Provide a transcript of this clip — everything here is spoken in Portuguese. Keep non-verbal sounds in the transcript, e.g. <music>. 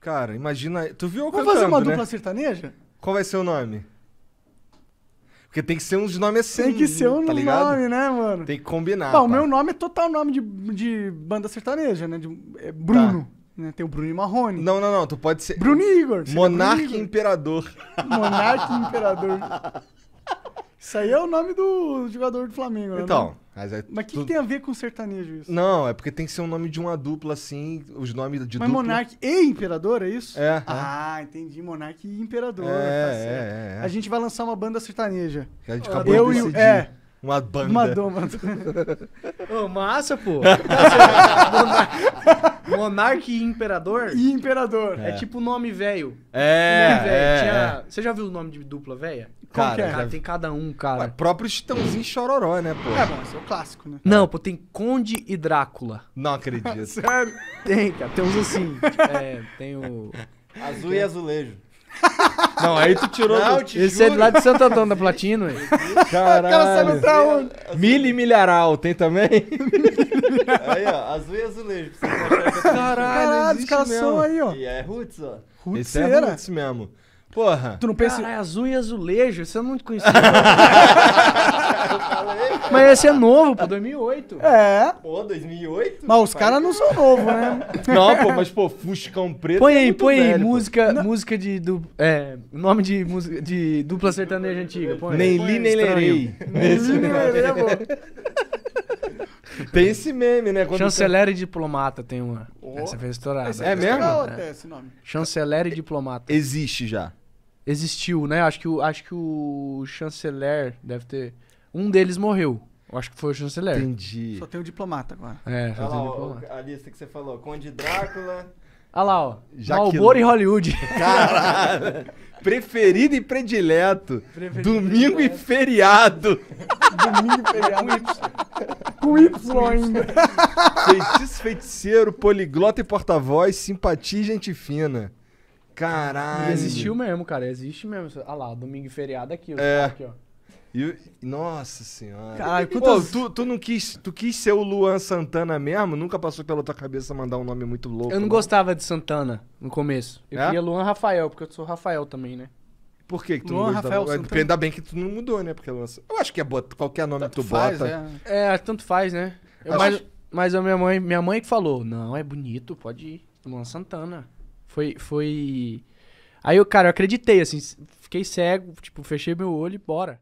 Cara, imagina. Tu viu eu Vamos cantando, fazer uma né? dupla sertaneja? Qual vai ser o nome? Porque tem que ser uns nomes assim. Tem que ser um tá nome, ligado? né, mano? Tem que combinar. Bom, o meu nome é total nome de, de banda sertaneja, né? De, é Bruno. Tá. Né? Tem o Bruno e Marrone. Não, não, não. Tu pode ser. Bruno Igor. Monarca Bruno Imperador. Monarca Imperador. <laughs> Isso aí é o nome do jogador do Flamengo, né? Então. Mas é o que, que, tem a ver com sertanejo isso? Não, é porque tem que ser um nome de uma dupla, assim, os nomes de Mas dupla. Mas Monarque e imperador, é isso? É. Ah, é. entendi. Monarque e imperador, é, tá é, certo. É, a gente vai lançar uma banda sertaneja. Que a gente acabou Eu de decidir. É. Uma banda. Uma doma. Ô, massa, pô. <laughs> Né? Monarca e Imperador? E Imperador. É, é tipo nome é, é, velho. É. Tinha... Você já viu o nome de dupla velha? Cara, é? cara, tem cada um, cara. Ué, próprio Chitãozinho Chororó, né, pô? É, bom, esse é o clássico, né? Não, pô, tem Conde e Drácula. Não acredito. <laughs> Sério? Tem, cara. Tem uns assim. Tipo, é, tem o... Azul e azulejo. <laughs> Não, aí tu tirou. Não, do... Esse é juro. é lá de Santo Antônio da Platina, velho. <laughs> Caralho. Ela sabe pra onde? Mili e milharal, tem também? <laughs> aí, ó, azul e azulejo. Pra vocês acharem que eu é Caralho, os caras são aí, ó. E é roots, ó. Roots Esse é roots mesmo. Porra. Tu não pensa. é azul e azulejo, Isso eu não conhecia. Mas esse é novo, pô, 2008. É, é. Pô, 2008? Mas os caras não são novos, né? Não, pô, mas, pô, Fuscão Preto. Põe é aí, é põe velho, aí, música, música de. Du, é, nome de, música, de dupla sertaneja antiga. Põe nem li, nem lerei. Nem li, nem lerei, Tem esse meme, né? Quando Chanceler tem... e Diplomata tem uma. Oh. Essa fez estourada. É, é mesmo? Né? Esse nome. Chanceler e Diplomata. Existe já. Existiu, né? Acho que o, acho que o chanceler deve ter. Um deles morreu. Eu acho que foi o chanceler. Entendi. Só tem o diplomata agora. É, só Olha tem o diplomata. a lista que você falou. Conde Drácula. Olha lá, ó. Malboro e Hollywood. Caralho. <laughs> Preferido e predileto. Preferido <laughs> Domingo e feriado. Domingo e feriado. Com Y ainda. Feitiço, feiticeiro, poliglota e porta-voz, simpatia e gente fina. Caralho. E existiu mesmo, cara. Existe mesmo. Olha lá, domingo e feriado aqui. É. Aqui, ó. E, nossa senhora. Cara, quantas... Pô, tu, tu não quis, tu quis ser o Luan Santana mesmo? Nunca passou pela tua cabeça mandar um nome muito louco? Eu não, não? gostava de Santana no começo. Eu é? queria Luan Rafael, porque eu sou Rafael também, né? Por que, que tu Luan, não Rafael Santana. Ainda bem que tu não mudou, né? Porque eu acho que é bota, qualquer nome tanto que tu faz, bota. É. é. tanto faz, né? Eu, mas, acho... mas a minha mãe, minha mãe que falou: não, é bonito, pode ir. Luan Santana. Foi. foi... Aí eu, cara, eu acreditei, assim, fiquei cego, tipo, fechei meu olho e bora.